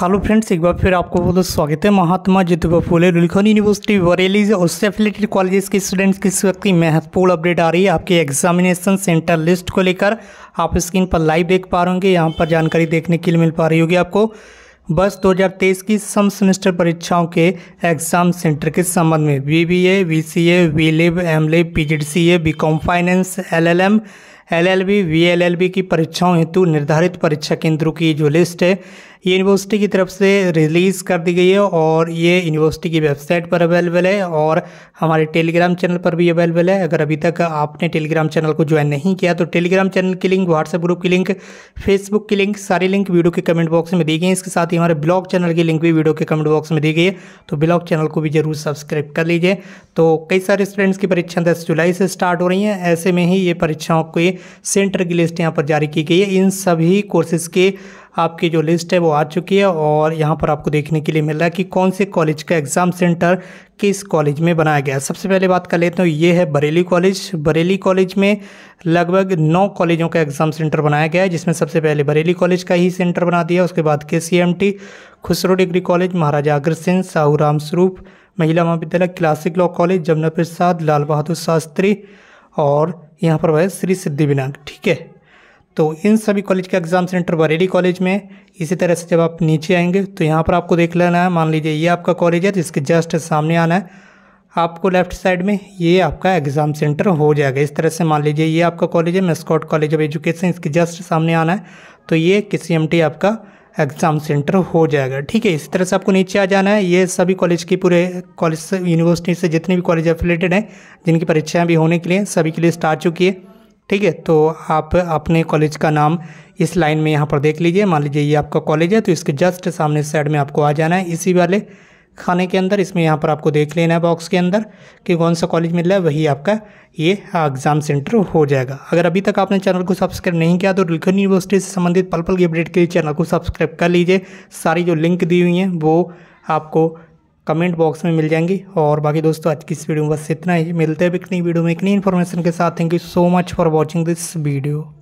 hello friends एक बार फिर आपको बहुत स्वागत है महात्मा ज्योतिबा फूले रुलखन यूनिवर्सिटी बरेली और उससे कॉलेजेस के स्टूडेंट्स की इस वक्त की महत्वपूर्ण अपडेट आ रही है आपके एग्जामिनेशन सेंटर लिस्ट को लेकर आप स्क्रीन पर लाइव देख पा रहे होंगे यहाँ पर जानकारी देखने के लिए मिल पा रही होगी आपको बस 2023 की सम सेमेस्टर परीक्षाओं के एग्जाम सेंटर के संबंध में B B A V C A V lib M lib P G C A B com finance L L M L L B V L L B की परीक्षाओं हेतु निर्धारित परीक्षा केंद्रों की जो लिस्ट है ये यूनिवर्सिटी की तरफ से रिलीज़ कर दी गई है और ये यूनिवर्सिटी की वेबसाइट पर अवेलेबल है और हमारे टेलीग्राम चैनल पर भी अवेलेबल है अगर अभी तक आपने टेलीग्राम चैनल को ज्वाइन नहीं किया तो टेलीग्राम चैनल की लिंक व्हाट्सएप ग्रुप की लिंक फेसबुक की लिंक सारी लिंक वीडियो के कमेंट बॉक्स में दी गई है इसके साथ ही हमारे ब्लॉग चैनल की लिंक भी वीडियो के कमेंट बॉक्स में दी गई है तो ब्लॉग चैनल को भी जरूर सब्सक्राइब कर लीजिए तो कई सारे स्टूडेंट्स की परीक्षा दस जुलाई से स्टार्ट हो रही हैं ऐसे में ही ये परीक्षाओं के सेंटर की लिस्ट यहाँ पर जारी की गई है इन सभी कोर्सेज़ के आपकी जो लिस्ट है वो आ चुकी है और यहाँ पर आपको देखने के लिए मिल रहा है कि कौन से कॉलेज का एग्ज़ाम सेंटर किस कॉलेज में बनाया गया सबसे पहले बात कर लेते हैं ये है बरेली कॉलेज बरेली कॉलेज में लगभग नौ कॉलेजों का एग्ज़ाम सेंटर बनाया गया है जिसमें सबसे पहले बरेली कॉलेज का ही सेंटर बना दिया उसके बाद के K M T Khusro degree college Maharaja Agrasen Sahu Ram Swaroop महिला महाविद्यालय classic law college Jamuna Prasad Lal Bahadur Shastri और यहाँ पर वह श्री सिद्धि विनायक ठीक है तो इन सभी कॉलेज के एग्ज़ाम सेंटर बरेली कॉलेज में इसी तरह से जब आप नीचे आएंगे तो यहाँ पर आपको देख लेना है मान लीजिए ये आपका कॉलेज है जिसके तो जस्ट सामने आना है आपको लेफ्ट साइड में ये आपका एग्ज़ाम सेंटर हो जाएगा इस तरह से मान लीजिए ये आपका कॉलेज है मेस्कॉट कॉलेज ऑफ एजुकेशन इसके जस्ट सामने आना है तो ये किसी एम आपका एग्ज़ाम सेंटर हो जाएगा ठीक है इसी तरह से आपको नीचे आ जाना है ये सभी कॉलेज की पूरे कॉलेज यूनिवर्सिटी से जितने भी कॉलेज एफिलेटेड हैं जिनकी परीक्षाएँ भी होने के लिए सभी के लिए स्टार्ट चुकी है ठीक है तो आप अपने कॉलेज का नाम इस लाइन में यहाँ पर देख लीजिए मान लीजिए ये आपका कॉलेज है तो इसके जस्ट सामने साइड में आपको आ जाना है इसी वाले खाने के अंदर इसमें यहाँ पर आपको देख लेना है बॉक्स के अंदर कि कौन सा कॉलेज मिल रहा है वही आपका ये एग्ज़ाम सेंटर हो जाएगा अगर अभी तक आपने चैनल को सब्सक्राइब नहीं किया तो रिलखन यूनिवर्सिटी से संबंधित पल पल की अपडेट के लिए चैनल को सब्सक्राइब कर लीजिए सारी जो लिंक दी हुई हैं वो आपको कमेंट बॉक्स में मिल जाएंगी और बाकी दोस्तों आज की इस वीडियो में बस इतना ही मिलते हैं एक नई वीडियो में एक नई इन्फॉर्मेशन के साथ thank you so much for watching this video